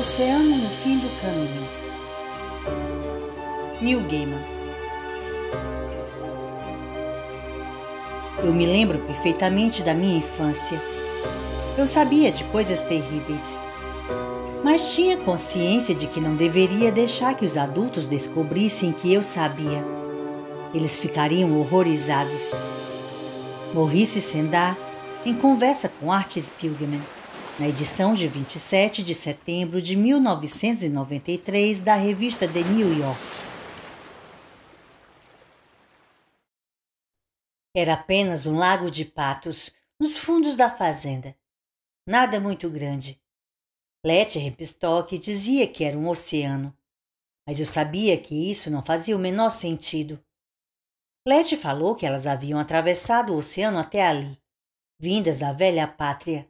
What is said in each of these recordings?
oceano no fim do caminho. Neil Gaiman. Eu me lembro perfeitamente da minha infância. Eu sabia de coisas terríveis, mas tinha consciência de que não deveria deixar que os adultos descobrissem que eu sabia. Eles ficariam horrorizados. Morri-se Sendar em conversa com Artis Pilgrim na edição de 27 de setembro de 1993 da revista The New York. Era apenas um lago de patos nos fundos da fazenda. Nada muito grande. Let Rempstock dizia que era um oceano, mas eu sabia que isso não fazia o menor sentido. Letty falou que elas haviam atravessado o oceano até ali, vindas da velha pátria.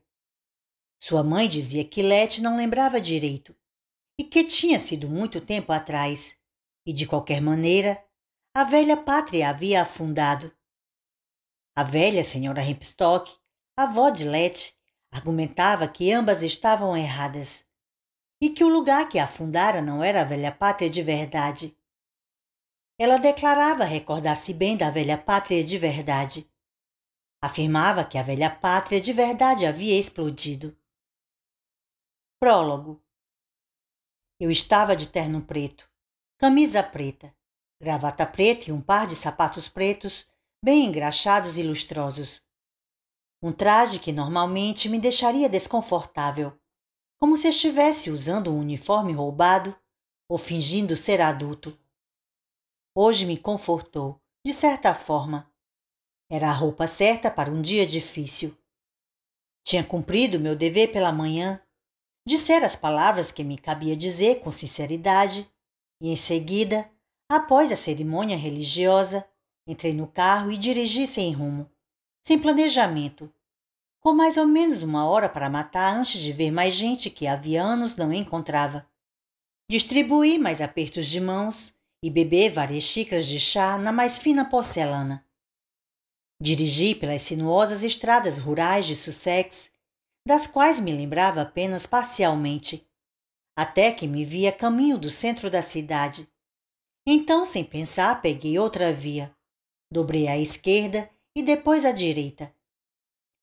Sua mãe dizia que Lete não lembrava direito e que tinha sido muito tempo atrás, e de qualquer maneira, a velha pátria havia afundado. A velha senhora Hempstock, avó de Lete, argumentava que ambas estavam erradas e que o lugar que afundara não era a velha pátria de verdade. Ela declarava recordar-se bem da velha pátria de verdade. Afirmava que a velha pátria de verdade havia explodido Prólogo. Eu estava de terno preto, camisa preta, gravata preta e um par de sapatos pretos, bem engraxados e lustrosos. Um traje que normalmente me deixaria desconfortável, como se estivesse usando um uniforme roubado ou fingindo ser adulto. Hoje me confortou, de certa forma. Era a roupa certa para um dia difícil. Tinha cumprido meu dever pela manhã disser as palavras que me cabia dizer com sinceridade, e em seguida, após a cerimônia religiosa, entrei no carro e dirigi sem rumo, sem planejamento, com mais ou menos uma hora para matar antes de ver mais gente que havia anos não encontrava. Distribuí mais apertos de mãos e bebi várias xícaras de chá na mais fina porcelana. Dirigi pelas sinuosas estradas rurais de Sussex das quais me lembrava apenas parcialmente, até que me via caminho do centro da cidade. Então, sem pensar, peguei outra via. Dobrei à esquerda e depois à direita.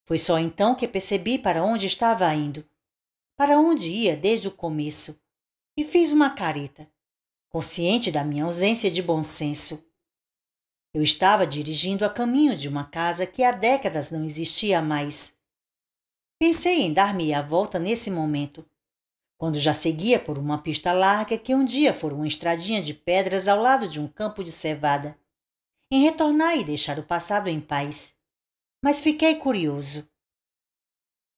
Foi só então que percebi para onde estava indo, para onde ia desde o começo, e fiz uma careta, consciente da minha ausência de bom senso. Eu estava dirigindo a caminho de uma casa que há décadas não existia mais. Pensei em dar-me a volta nesse momento, quando já seguia por uma pista larga que um dia fora uma estradinha de pedras ao lado de um campo de cevada, em retornar e deixar o passado em paz. Mas fiquei curioso.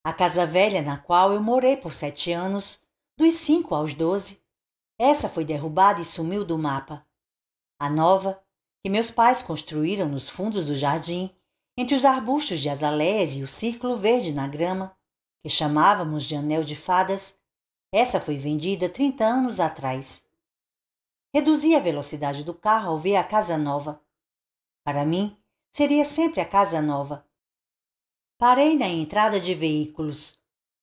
A casa velha na qual eu morei por sete anos, dos cinco aos doze, essa foi derrubada e sumiu do mapa. A nova, que meus pais construíram nos fundos do jardim, entre os arbustos de azalésia e o círculo verde na grama, que chamávamos de anel de fadas, essa foi vendida 30 anos atrás. Reduzi a velocidade do carro ao ver a casa nova. Para mim, seria sempre a casa nova. Parei na entrada de veículos,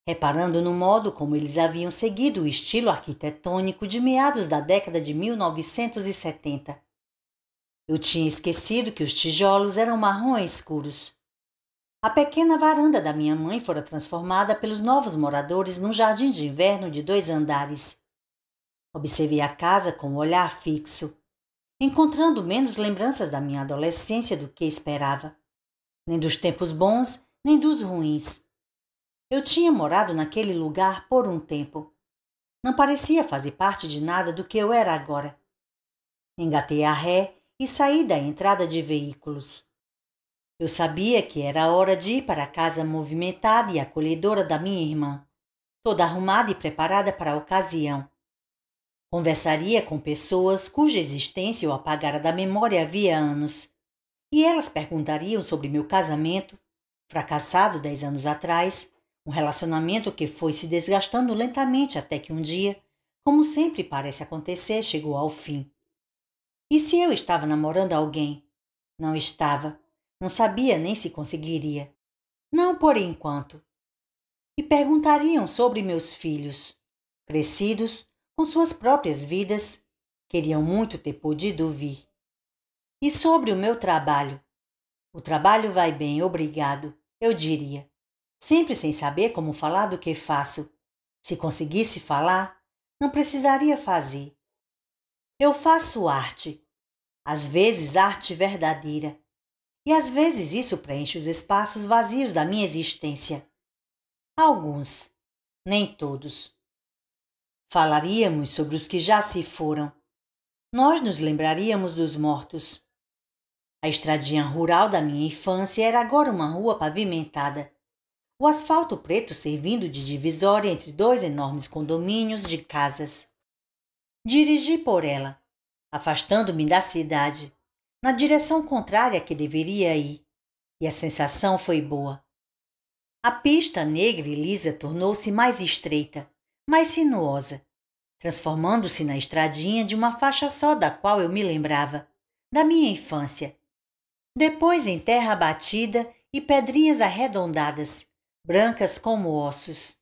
reparando no modo como eles haviam seguido o estilo arquitetônico de meados da década de 1970. Eu tinha esquecido que os tijolos eram marrom escuros. A pequena varanda da minha mãe fora transformada pelos novos moradores num jardim de inverno de dois andares. Observei a casa com um olhar fixo, encontrando menos lembranças da minha adolescência do que esperava, nem dos tempos bons, nem dos ruins. Eu tinha morado naquele lugar por um tempo. Não parecia fazer parte de nada do que eu era agora. Engatei a ré e saí da entrada de veículos. Eu sabia que era hora de ir para a casa movimentada e acolhedora da minha irmã, toda arrumada e preparada para a ocasião. Conversaria com pessoas cuja existência eu apagara da memória havia anos, e elas perguntariam sobre meu casamento, fracassado dez anos atrás, um relacionamento que foi se desgastando lentamente até que um dia, como sempre parece acontecer, chegou ao fim. E se eu estava namorando alguém? Não estava. Não sabia nem se conseguiria. Não por enquanto. E perguntariam sobre meus filhos, crescidos, com suas próprias vidas, queriam muito ter podido vir. E sobre o meu trabalho? O trabalho vai bem, obrigado, eu diria. Sempre sem saber como falar do que faço. Se conseguisse falar, não precisaria fazer. Eu faço arte. Às vezes, arte verdadeira. E às vezes isso preenche os espaços vazios da minha existência. Alguns, nem todos. Falaríamos sobre os que já se foram. Nós nos lembraríamos dos mortos. A estradinha rural da minha infância era agora uma rua pavimentada. O asfalto preto servindo de divisória entre dois enormes condomínios de casas dirigi por ela, afastando-me da cidade, na direção contrária que deveria ir, e a sensação foi boa. A pista negra e lisa tornou-se mais estreita, mais sinuosa, transformando-se na estradinha de uma faixa só da qual eu me lembrava, da minha infância. Depois em terra batida e pedrinhas arredondadas, brancas como ossos.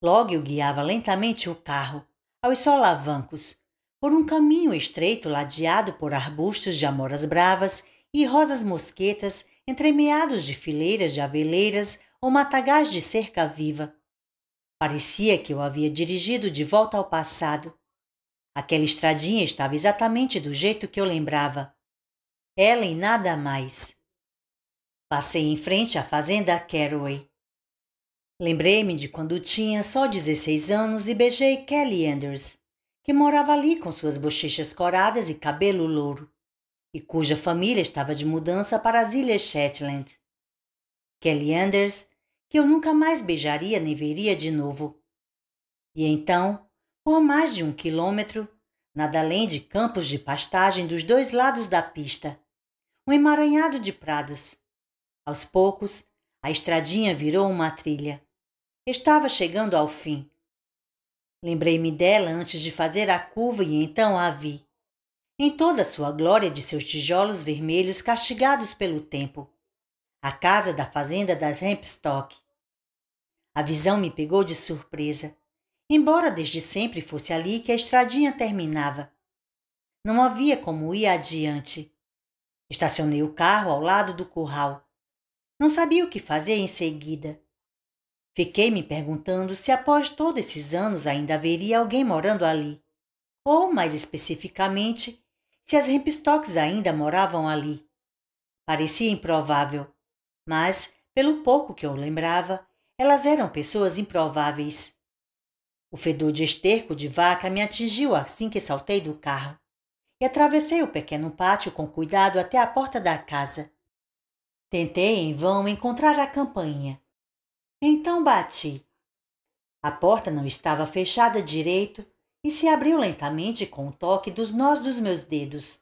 Logo eu guiava lentamente o carro, aos solavancos, por um caminho estreito ladeado por arbustos de amoras bravas e rosas mosquetas entremeados de fileiras de aveleiras ou matagás de cerca viva. Parecia que eu havia dirigido de volta ao passado. Aquela estradinha estava exatamente do jeito que eu lembrava. Ela e nada mais. Passei em frente à fazenda Caraway. Lembrei-me de quando tinha só 16 anos e beijei Kelly Anders, que morava ali com suas bochechas coradas e cabelo louro, e cuja família estava de mudança para as Ilhas Shetland. Kelly Anders, que eu nunca mais beijaria nem veria de novo. E então, por mais de um quilômetro, nada além de campos de pastagem dos dois lados da pista, um emaranhado de prados. Aos poucos, a estradinha virou uma trilha Estava chegando ao fim. Lembrei-me dela antes de fazer a curva e então a vi. Em toda a sua glória de seus tijolos vermelhos castigados pelo tempo. A casa da fazenda das Hempstock. A visão me pegou de surpresa, embora desde sempre fosse ali que a estradinha terminava. Não havia como ir adiante. Estacionei o carro ao lado do curral. Não sabia o que fazer em seguida. Fiquei me perguntando se após todos esses anos ainda haveria alguém morando ali, ou, mais especificamente, se as Rempstocks ainda moravam ali. Parecia improvável, mas, pelo pouco que eu lembrava, elas eram pessoas improváveis. O fedor de esterco de vaca me atingiu assim que saltei do carro e atravessei o pequeno pátio com cuidado até a porta da casa. Tentei em vão encontrar a campainha, então bati. A porta não estava fechada direito e se abriu lentamente com o toque dos nós dos meus dedos.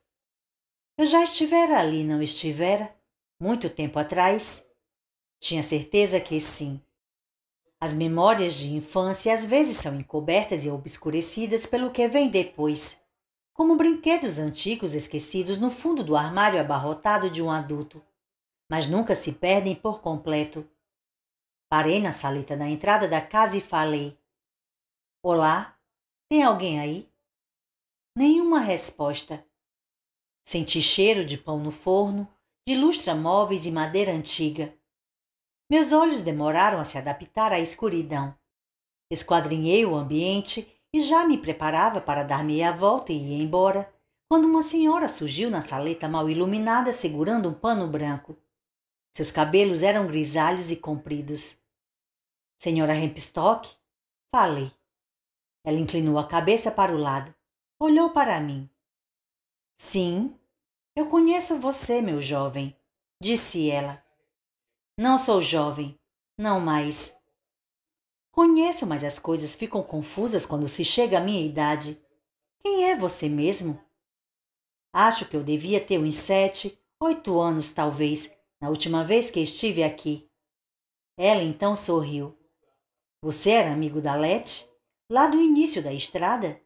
Eu já estivera ali, não estivera? Muito tempo atrás? Tinha certeza que sim. As memórias de infância às vezes são encobertas e obscurecidas pelo que vem depois, como brinquedos antigos esquecidos no fundo do armário abarrotado de um adulto, mas nunca se perdem por completo. Parei na saleta na entrada da casa e falei: Olá, tem alguém aí? Nenhuma resposta. Senti cheiro de pão no forno, de lustra móveis e madeira antiga. Meus olhos demoraram a se adaptar à escuridão. Esquadrinhei o ambiente e já me preparava para dar meia volta e ir embora, quando uma senhora surgiu na saleta mal iluminada segurando um pano branco. Seus cabelos eram grisalhos e compridos. Senhora Hempstock, falei. Ela inclinou a cabeça para o lado. Olhou para mim. Sim, eu conheço você, meu jovem, disse ela. Não sou jovem, não mais. Conheço, mas as coisas ficam confusas quando se chega à minha idade. Quem é você mesmo? Acho que eu devia ter uns sete, oito anos, talvez, na última vez que estive aqui. Ela então sorriu. Você era amigo da Lete, lá do início da estrada?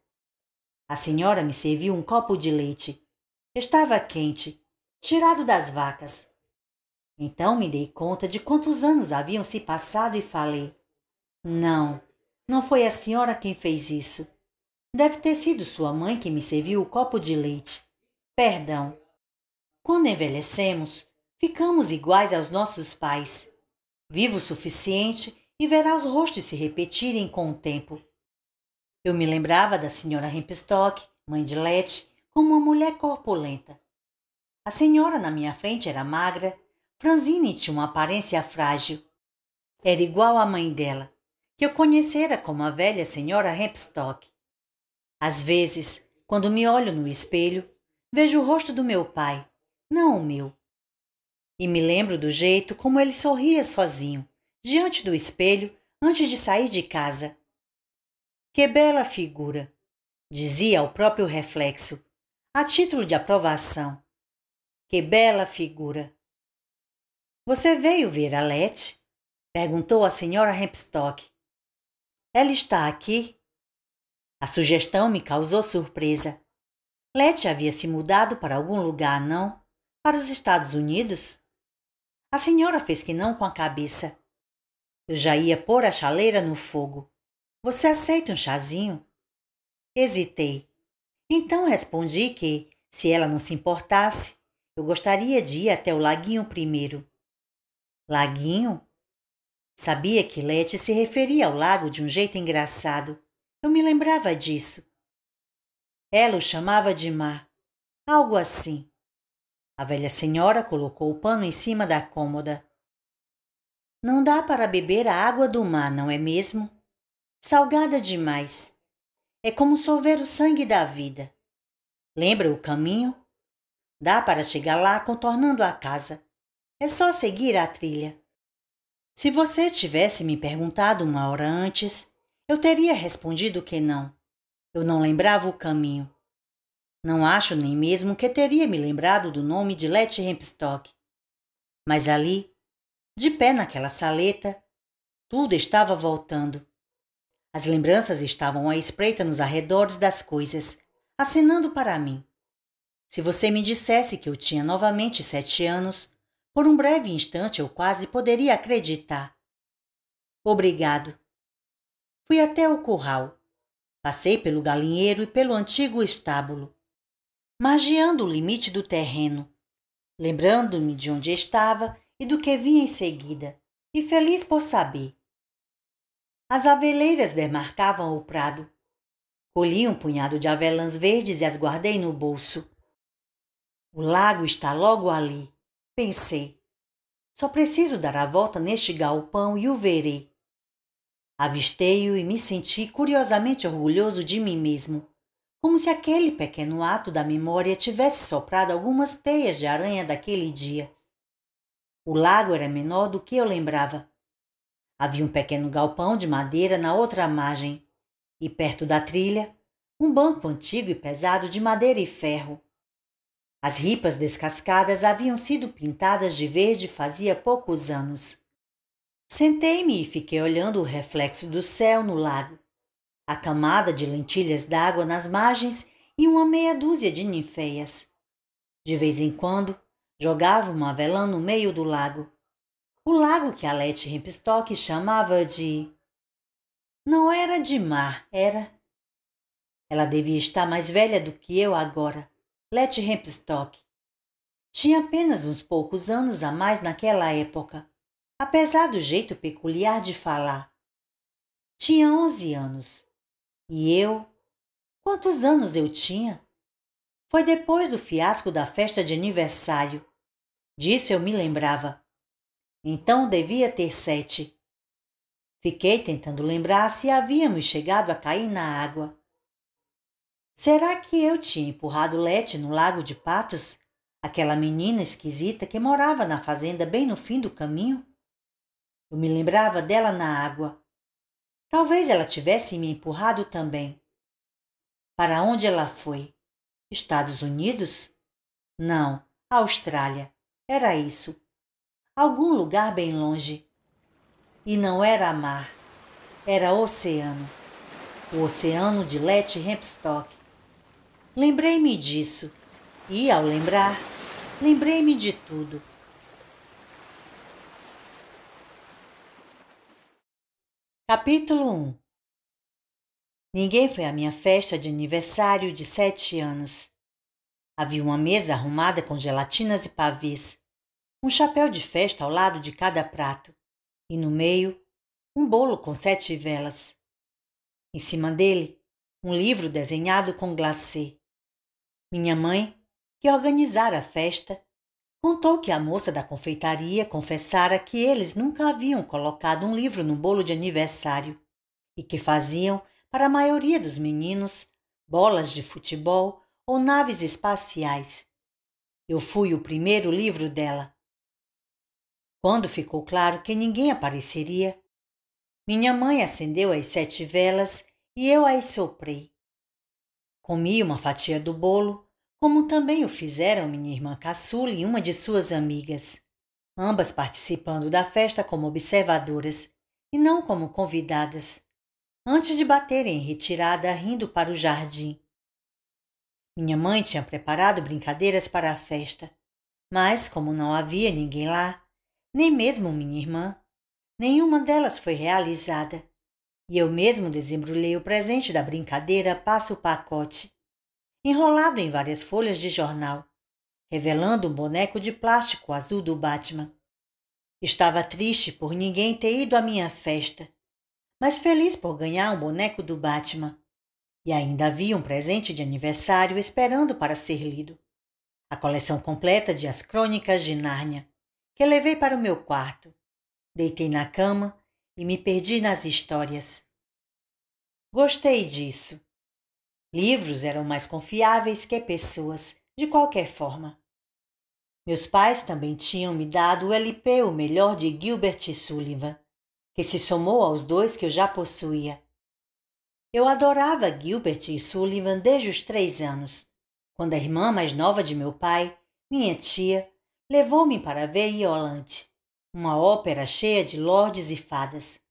A senhora me serviu um copo de leite. Estava quente, tirado das vacas. Então me dei conta de quantos anos haviam se passado e falei: Não, não foi a senhora quem fez isso. Deve ter sido sua mãe que me serviu o copo de leite. Perdão. Quando envelhecemos, Ficamos iguais aos nossos pais. Vivo o suficiente e verá os rostos se repetirem com o tempo. Eu me lembrava da senhora Hempstock, mãe de Lete, como uma mulher corpulenta. A senhora na minha frente era magra, franzina tinha uma aparência frágil. Era igual à mãe dela, que eu conhecera como a velha senhora Hempstock. Às vezes, quando me olho no espelho, vejo o rosto do meu pai, não o meu. E me lembro do jeito como ele sorria sozinho, diante do espelho, antes de sair de casa. Que bela figura! dizia ao próprio reflexo, a título de aprovação. Que bela figura! Você veio ver a Lete? perguntou a senhora Hempstock. Ela está aqui? A sugestão me causou surpresa. Lete havia se mudado para algum lugar, não? Para os Estados Unidos? A senhora fez que não com a cabeça. Eu já ia pôr a chaleira no fogo. Você aceita um chazinho? Hesitei. Então respondi que, se ela não se importasse, eu gostaria de ir até o laguinho primeiro. Laguinho? Sabia que Lete se referia ao lago de um jeito engraçado. Eu me lembrava disso. Ela o chamava de mar, algo assim. A velha senhora colocou o pano em cima da cômoda. Não dá para beber a água do mar, não é mesmo? Salgada demais. É como sorver o sangue da vida. Lembra o caminho? Dá para chegar lá contornando a casa. É só seguir a trilha. Se você tivesse me perguntado uma hora antes, eu teria respondido que não. Eu não lembrava o caminho. Não acho nem mesmo que teria me lembrado do nome de Letty Hempstock. Mas ali, de pé naquela saleta, tudo estava voltando. As lembranças estavam à espreita nos arredores das coisas, assinando para mim. Se você me dissesse que eu tinha novamente sete anos, por um breve instante eu quase poderia acreditar. Obrigado. Fui até o curral. Passei pelo galinheiro e pelo antigo estábulo margeando o limite do terreno, lembrando-me de onde estava e do que vinha em seguida, e feliz por saber. As aveleiras demarcavam o prado. Colhi um punhado de avelãs verdes e as guardei no bolso. O lago está logo ali, pensei. Só preciso dar a volta neste galpão e o verei. Avistei-o e me senti curiosamente orgulhoso de mim mesmo como se aquele pequeno ato da memória tivesse soprado algumas teias de aranha daquele dia. O lago era menor do que eu lembrava. Havia um pequeno galpão de madeira na outra margem, e perto da trilha, um banco antigo e pesado de madeira e ferro. As ripas descascadas haviam sido pintadas de verde fazia poucos anos. Sentei-me e fiquei olhando o reflexo do céu no lago a camada de lentilhas d'água nas margens e uma meia dúzia de ninfeias. De vez em quando, jogava uma vela no meio do lago. O lago que Alete Rempistock chamava de. Não era de mar, era. Ela devia estar mais velha do que eu agora, Lete Rempistock. Tinha apenas uns poucos anos a mais naquela época, apesar do jeito peculiar de falar. Tinha onze anos. E eu? Quantos anos eu tinha? Foi depois do fiasco da festa de aniversário. Disso eu me lembrava. Então devia ter sete. Fiquei tentando lembrar se havíamos chegado a cair na água. Será que eu tinha empurrado Lete no lago de Patos? Aquela menina esquisita que morava na fazenda bem no fim do caminho? Eu me lembrava dela na água. Talvez ela tivesse me empurrado também. Para onde ela foi? Estados Unidos? Não, Austrália. Era isso. Algum lugar bem longe. E não era mar, era oceano. O oceano de Let Hempstock. Lembrei-me disso, e ao lembrar, lembrei-me de tudo Capítulo 1 Ninguém foi à minha festa de aniversário de sete anos. Havia uma mesa arrumada com gelatinas e pavês, um chapéu de festa ao lado de cada prato, e no meio, um bolo com sete velas. Em cima dele, um livro desenhado com glacê. Minha mãe, que organizara a festa, Contou que a moça da confeitaria confessara que eles nunca haviam colocado um livro no bolo de aniversário e que faziam, para a maioria dos meninos, bolas de futebol ou naves espaciais. Eu fui o primeiro livro dela. Quando ficou claro que ninguém apareceria, minha mãe acendeu as sete velas e eu as soprei. Comi uma fatia do bolo como também o fizeram minha irmã caçula e uma de suas amigas, ambas participando da festa como observadoras e não como convidadas, antes de baterem em retirada rindo para o jardim. Minha mãe tinha preparado brincadeiras para a festa, mas como não havia ninguém lá, nem mesmo minha irmã, nenhuma delas foi realizada. E eu mesmo desembrulhei o presente da brincadeira passo o pacote enrolado em várias folhas de jornal, revelando um boneco de plástico azul do Batman. Estava triste por ninguém ter ido à minha festa, mas feliz por ganhar um boneco do Batman. E ainda havia um presente de aniversário esperando para ser lido. A coleção completa de As Crônicas de Nárnia, que levei para o meu quarto. Deitei na cama e me perdi nas histórias. Gostei disso. Livros eram mais confiáveis que pessoas, de qualquer forma. Meus pais também tinham me dado o LP O Melhor de Gilbert Sullivan, que se somou aos dois que eu já possuía. Eu adorava Gilbert e Sullivan desde os três anos, quando a irmã mais nova de meu pai, minha tia, levou-me para ver Iolante, uma ópera cheia de lordes e fadas.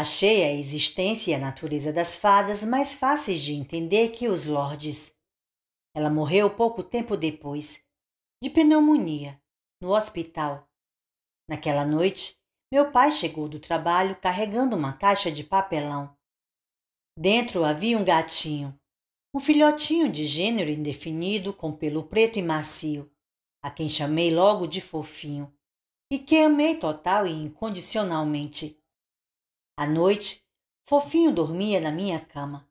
Achei a existência e a natureza das fadas mais fáceis de entender que os lordes. Ela morreu pouco tempo depois, de pneumonia, no hospital. Naquela noite, meu pai chegou do trabalho carregando uma caixa de papelão. Dentro havia um gatinho, um filhotinho de gênero indefinido com pelo preto e macio, a quem chamei logo de fofinho, e que amei total e incondicionalmente. À noite, Fofinho dormia na minha cama.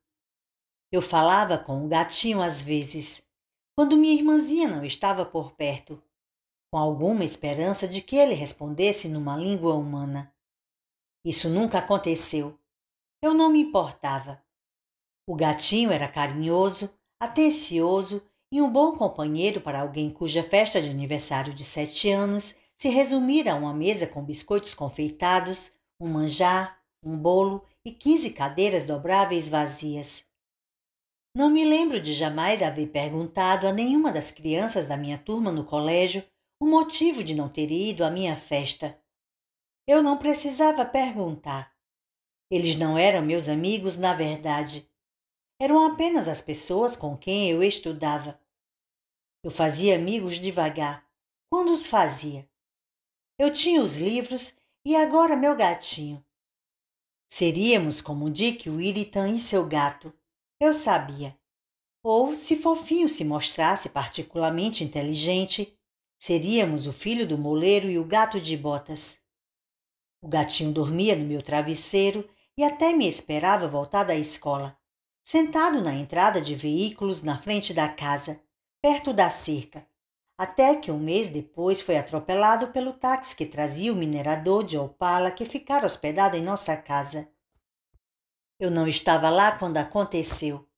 Eu falava com o gatinho às vezes, quando minha irmãzinha não estava por perto, com alguma esperança de que ele respondesse numa língua humana. Isso nunca aconteceu. Eu não me importava. O gatinho era carinhoso, atencioso e um bom companheiro para alguém cuja festa de aniversário de sete anos se resumira a uma mesa com biscoitos confeitados, um manjar, um bolo e quinze cadeiras dobráveis vazias. Não me lembro de jamais haver perguntado a nenhuma das crianças da minha turma no colégio o motivo de não ter ido à minha festa. Eu não precisava perguntar. Eles não eram meus amigos, na verdade. Eram apenas as pessoas com quem eu estudava. Eu fazia amigos devagar, quando os fazia. Eu tinha os livros e agora meu gatinho. Seríamos como Dick, Willitan e seu gato. Eu sabia. Ou, se Fofinho se mostrasse particularmente inteligente, seríamos o filho do moleiro e o gato de botas. O gatinho dormia no meu travesseiro e até me esperava voltar da escola, sentado na entrada de veículos na frente da casa, perto da cerca, até que um mês depois foi atropelado pelo táxi que trazia o minerador de Opala que ficara hospedado em nossa casa. Eu não estava lá quando aconteceu.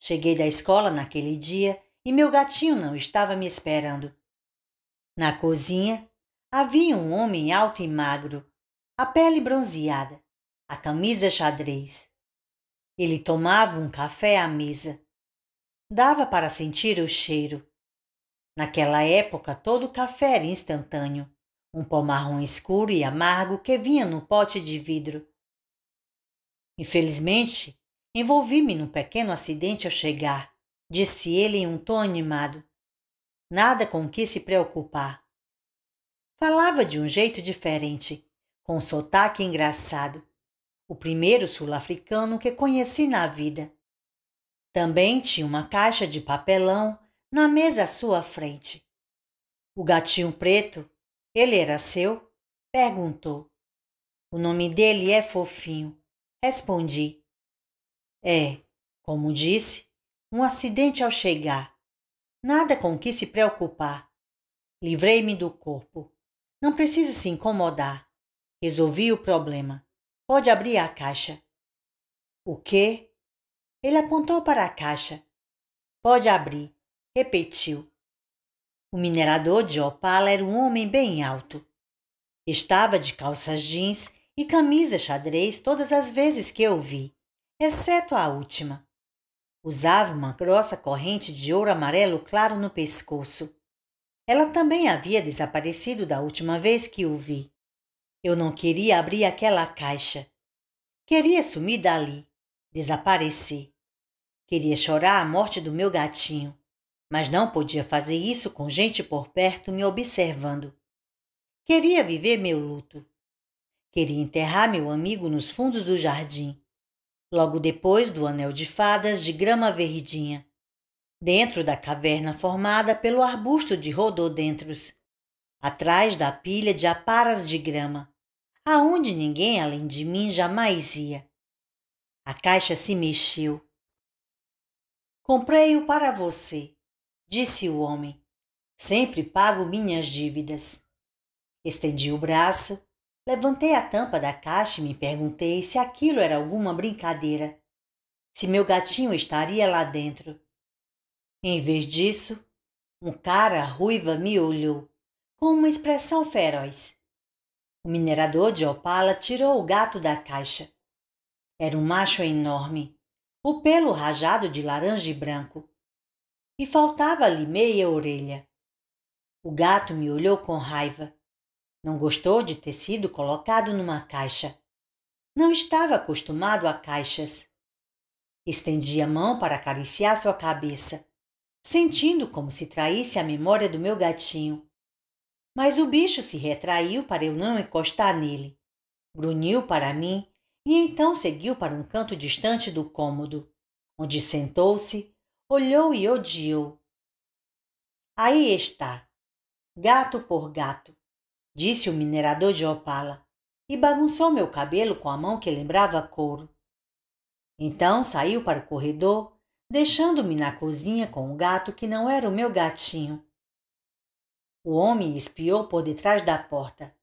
Cheguei da escola naquele dia e meu gatinho não estava me esperando. Na cozinha havia um homem alto e magro, a pele bronzeada, a camisa xadrez. Ele tomava um café à mesa. Dava para sentir o cheiro. Naquela época, todo café era instantâneo, um pó marrom escuro e amargo que vinha num pote de vidro. Infelizmente, envolvi-me num pequeno acidente ao chegar, disse ele em um tom animado. Nada com que se preocupar. Falava de um jeito diferente, com um sotaque engraçado, o primeiro sul-africano que conheci na vida. Também tinha uma caixa de papelão na mesa à sua frente. O gatinho preto, ele era seu? perguntou. O nome dele é Fofinho, respondi. É, como disse, um acidente ao chegar. Nada com que se preocupar. Livrei-me do corpo. Não precisa se incomodar. Resolvi o problema. Pode abrir a caixa. O quê? Ele apontou para a caixa. Pode abrir repetiu. O minerador de Opala era um homem bem alto. Estava de calças jeans e camisa xadrez todas as vezes que eu vi, exceto a última. Usava uma grossa corrente de ouro amarelo claro no pescoço. Ela também havia desaparecido da última vez que o vi. Eu não queria abrir aquela caixa. Queria sumir dali, desaparecer. Queria chorar a morte do meu gatinho mas não podia fazer isso com gente por perto me observando. Queria viver meu luto. Queria enterrar meu amigo nos fundos do jardim, logo depois do anel de fadas de grama verdinha, dentro da caverna formada pelo arbusto de rododendros, atrás da pilha de aparas de grama, aonde ninguém além de mim jamais ia. A caixa se mexeu. Comprei-o para você, disse o homem. Sempre pago minhas dívidas. Estendi o braço, levantei a tampa da caixa e me perguntei se aquilo era alguma brincadeira, se meu gatinho estaria lá dentro. Em vez disso, um cara ruiva me olhou, com uma expressão feroz. O minerador de Opala tirou o gato da caixa. Era um macho enorme, o pelo rajado de laranja e branco, e faltava-lhe meia orelha. O gato me olhou com raiva. Não gostou de ter sido colocado numa caixa. Não estava acostumado a caixas. Estendi a mão para acariciar sua cabeça, sentindo como se traísse a memória do meu gatinho. Mas o bicho se retraiu para eu não encostar nele. Grunhiu para mim e então seguiu para um canto distante do cômodo, onde sentou-se olhou e odiou. Aí está, gato por gato, disse o minerador de Opala, e bagunçou meu cabelo com a mão que lembrava couro. Então saiu para o corredor, deixando-me na cozinha com o um gato que não era o meu gatinho. O homem espiou por detrás da porta.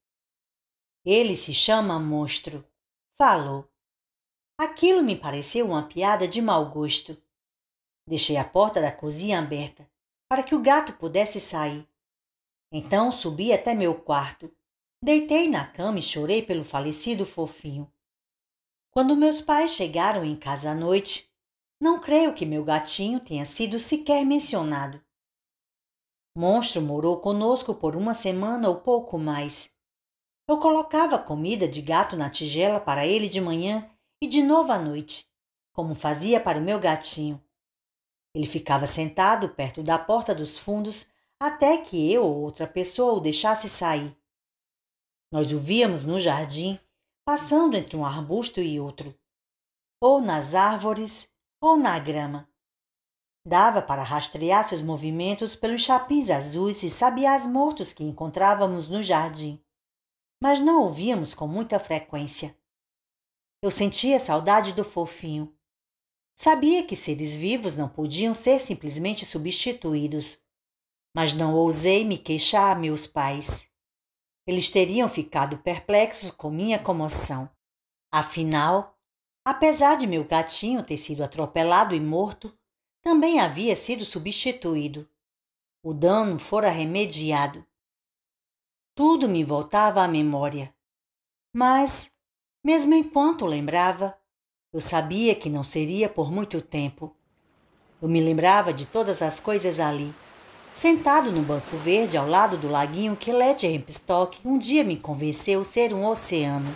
Ele se chama monstro, falou. Aquilo me pareceu uma piada de mau gosto. Deixei a porta da cozinha aberta para que o gato pudesse sair. Então subi até meu quarto. Deitei na cama e chorei pelo falecido fofinho. Quando meus pais chegaram em casa à noite, não creio que meu gatinho tenha sido sequer mencionado. Monstro morou conosco por uma semana ou pouco mais. Eu colocava comida de gato na tigela para ele de manhã e de novo à noite, como fazia para o meu gatinho. Ele ficava sentado perto da porta dos fundos até que eu ou outra pessoa o deixasse sair. Nós o víamos no jardim, passando entre um arbusto e outro, ou nas árvores ou na grama. Dava para rastrear seus movimentos pelos chapins azuis e sabiás mortos que encontrávamos no jardim, mas não o víamos com muita frequência. Eu sentia saudade do fofinho Sabia que seres vivos não podiam ser simplesmente substituídos, mas não ousei me queixar a meus pais. Eles teriam ficado perplexos com minha comoção. Afinal, apesar de meu gatinho ter sido atropelado e morto, também havia sido substituído. O dano fora remediado. Tudo me voltava à memória. Mas, mesmo enquanto lembrava, eu sabia que não seria por muito tempo. Eu me lembrava de todas as coisas ali. Sentado no banco verde ao lado do laguinho que Letty Hempstock um dia me convenceu ser um oceano.